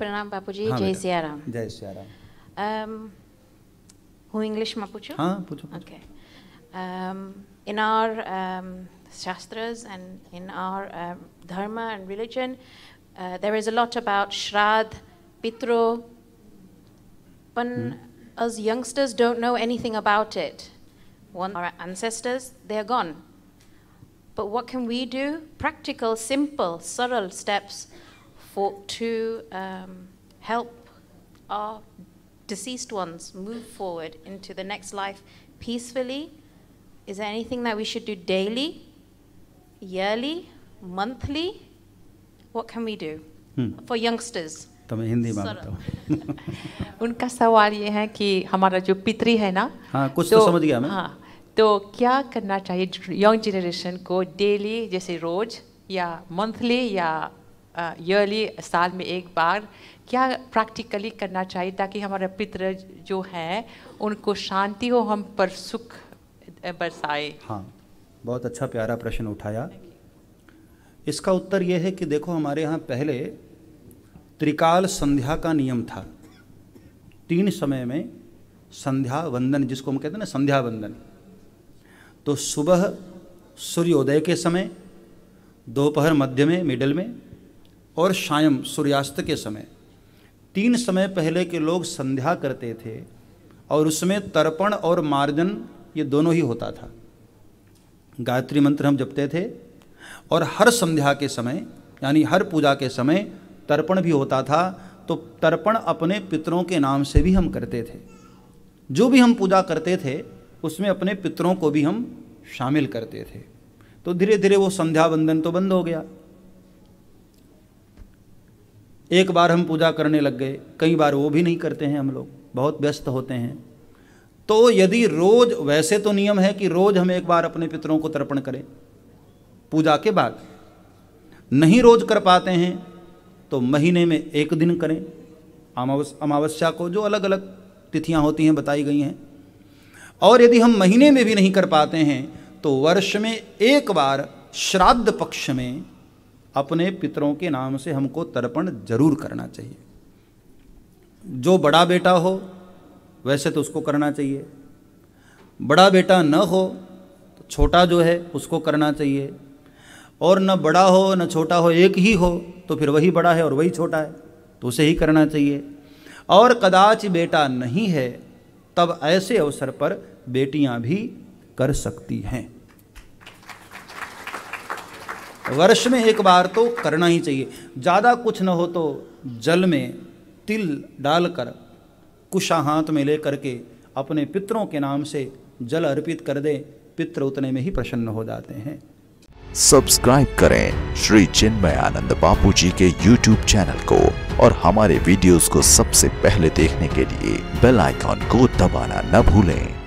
प्रणाम बापूजी जय सियाराम जय सियाराम हूँ इंग्लिश में पूछो हाँ पूछो okay in our shastras and in our um, dharma and religion, uh, there is a lot about shradh, pitro, but hmm. us youngsters don't know anything about it. One, our ancestors, they're gone. But what can we do? Practical, simple, subtle steps for to um, help our deceased ones move forward into the next life peacefully? Is there anything that we should do daily, yearly, monthly? What can we do hmm. for youngsters? तो मैं हिंदी में बताऊँ उनका सवाल ये है कि हमारा जो पितरी है ना हाँ कुछ तो, तो समझ गया मैं हाँ तो क्या करना चाहिए यंग जनरेशन को डेली जैसे रोज या मंथली या ईयरली uh, साल में एक बार क्या प्रैक्टिकली करना चाहिए ताकि हमारे पितृ जो हैं उनको शांति हो हम पर सुख बरसाए हाँ बहुत अच्छा प्यारा प्रश्न उठाया इसका उत्तर यह है कि देखो हमारे यहाँ पहले त्रिकाल संध्या का नियम था तीन समय में संध्या वंदन जिसको हम कहते हैं ना संध्या वंदन तो सुबह सूर्योदय के समय दोपहर मध्य में मिडल में और शायम सूर्यास्त के समय तीन समय पहले के लोग संध्या करते थे और उसमें तर्पण और मार्जन ये दोनों ही होता था गायत्री मंत्र हम जपते थे और हर संध्या के समय यानी हर पूजा के समय तर्पण भी होता था तो तर्पण अपने पितरों के नाम से भी हम करते थे जो भी हम पूजा करते थे उसमें अपने पितरों को भी हम शामिल करते थे तो धीरे धीरे वो संध्या बंधन तो बंद हो गया एक बार हम पूजा करने लग गए कई बार वो भी नहीं करते हैं हम लोग बहुत व्यस्त होते हैं तो यदि रोज वैसे तो नियम है कि रोज हम एक बार अपने पितरों को तर्पण करें पूजा के बाद नहीं रोज कर पाते हैं तो महीने में एक दिन करें अमावस्या को जो अलग अलग तिथियां होती हैं बताई गई हैं और यदि हम महीने में भी नहीं कर पाते हैं तो वर्ष में एक बार श्राद्ध पक्ष में अपने पितरों के नाम से हमको तर्पण जरूर करना चाहिए जो बड़ा बेटा हो वैसे तो उसको करना चाहिए बड़ा बेटा न हो तो छोटा जो है उसको करना चाहिए और न बड़ा हो न छोटा हो एक ही हो तो फिर वही बड़ा है और वही छोटा है तो उसे ही करना चाहिए और कदाच बेटा नहीं है तब ऐसे अवसर पर बेटियां भी कर सकती हैं वर्ष में एक बार तो करना ही चाहिए ज़्यादा कुछ न हो तो जल में तिल डालकर कुशा हाथ में लेकर के अपने पितरों के नाम से जल अर्पित कर दे पितर उतने में ही प्रसन्न हो जाते हैं सब्सक्राइब करें श्री चिन्मय आनंद बापू जी के यूट्यूब चैनल को और हमारे वीडियोस को सबसे पहले देखने के लिए बेल आइकॉन को दबाना न भूलें